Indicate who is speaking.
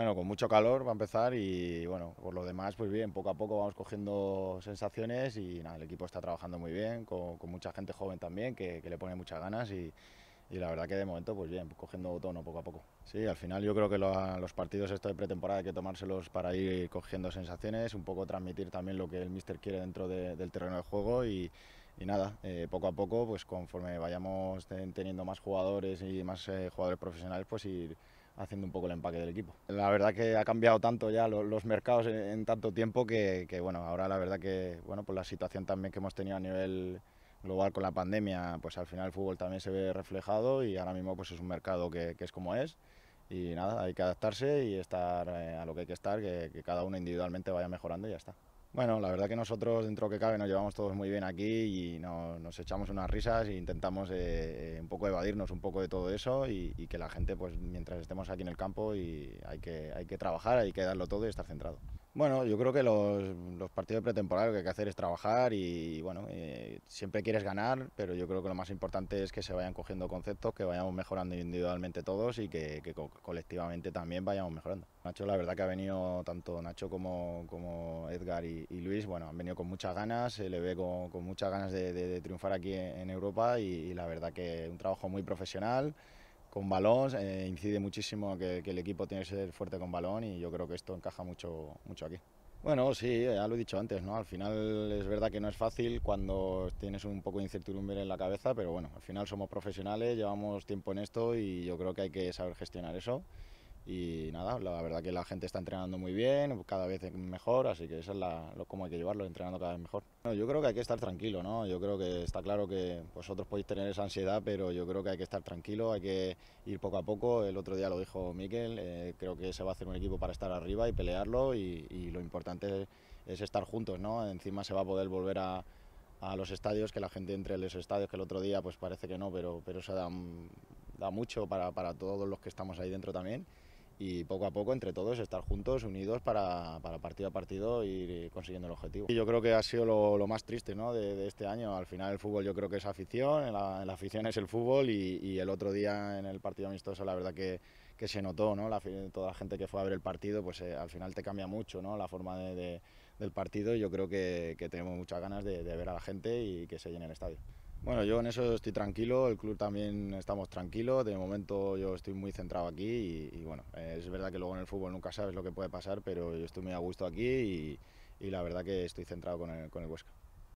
Speaker 1: Bueno, con mucho calor va a empezar y bueno, por lo demás, pues bien, poco a poco vamos cogiendo sensaciones y nada, el equipo está trabajando muy bien, con, mucha gente joven también que, le pone muchas ganas y, la verdad que de momento, pues bien, cogiendo tono poco a poco. Sí, al final yo creo que los partidos esto de pretemporada hay que tomárselos para ir cogiendo sensaciones, un poco transmitir también lo que el míster quiere dentro del terreno de juego y, nada, eh, poco a poco, pues conforme vayamos teniendo más jugadores y más eh, jugadores profesionales, pues ir haciendo un poco el empaque del equipo. La verdad que ha cambiado tanto ya los, mercados en, tanto tiempo que, bueno, ahora la verdad que bueno, pues la situación también que hemos tenido a nivel global con la pandemia, pues al final el fútbol también se ve reflejado y ahora mismo pues es un mercado que, es como es y nada, hay que adaptarse y estar eh, a lo que hay que estar, que, que cada uno individualmente vaya mejorando y ya está. Bueno, la verdad que nosotros, dentro que cabe, nos llevamos todos muy bien aquí y nos echamos unas risas e intentamos eh, eh, un poco evadirnos un poco de todo eso y, y, que la gente, pues mientras estemos aquí en el campo, y hay, que, hay que trabajar, hay que darlo todo y estar centrado. Bueno, yo creo que los, partidos de pretemporada lo que hay que hacer es trabajar y, bueno, eh, siempre quieres ganar, pero yo creo que lo más importante es que se vayan cogiendo conceptos, que vayamos mejorando individualmente todos y que, colectivamente también vayamos mejorando. Nacho, la verdad que ha venido tanto Nacho como, Edgar y, Luis, bueno, han venido con muchas ganas, se le ve con, muchas ganas de, triunfar aquí en, Europa y, y la verdad que un trabajo muy profesional con balón, eh, incide muchísimo que, que, el equipo tiene que ser fuerte con balón y yo creo que esto encaja mucho, mucho aquí. Bueno, sí, ya lo he dicho antes, ¿no? Al final es verdad que no es fácil cuando tienes un poco de incertidumbre en la cabeza, pero bueno, al final somos profesionales, llevamos tiempo en esto y yo creo que hay que saber gestionar eso. Y nada, la verdad que la gente está entrenando muy bien, cada vez mejor, así que eso es la, lo, hay que llevarlo, entrenando cada vez mejor. yo creo que hay que estar tranquilo, ¿no? Yo creo que está claro que vosotros podéis tener esa ansiedad, pero yo creo que hay que estar tranquilo, hay que ir poco a poco. El otro día lo dijo Miquel, eh, creo que se va a hacer un equipo para estar arriba y pelearlo y, lo importante es, estar juntos, ¿no? Encima se va a poder volver a, los estadios, que la gente entre en los estadios, que el otro día pues parece que no, pero, pero se da, da mucho para, para todos los que estamos ahí dentro también y poco a poco entre todos estar juntos, unidos para, partido a partido y consiguiendo el objetivo. Y yo creo que ha sido lo, más triste ¿no? de, este año. Al final el fútbol yo creo que es afición, la, afición es el fútbol y, el otro día en el partido amistoso la verdad que, se notó, ¿no? La, toda la gente que fue a ver el partido pues eh, al final te cambia mucho ¿no? la forma del partido y yo creo que, que tenemos muchas ganas de, ver a la gente y que se llene el estadio. Bueno, yo en eso estoy tranquilo, el club también estamos tranquilos, de momento yo estoy muy centrado aquí y, bueno, eh, es verdad que luego en el fútbol nunca sabes lo que puede pasar, pero yo estoy muy a gusto aquí y, la verdad que estoy centrado con el, con el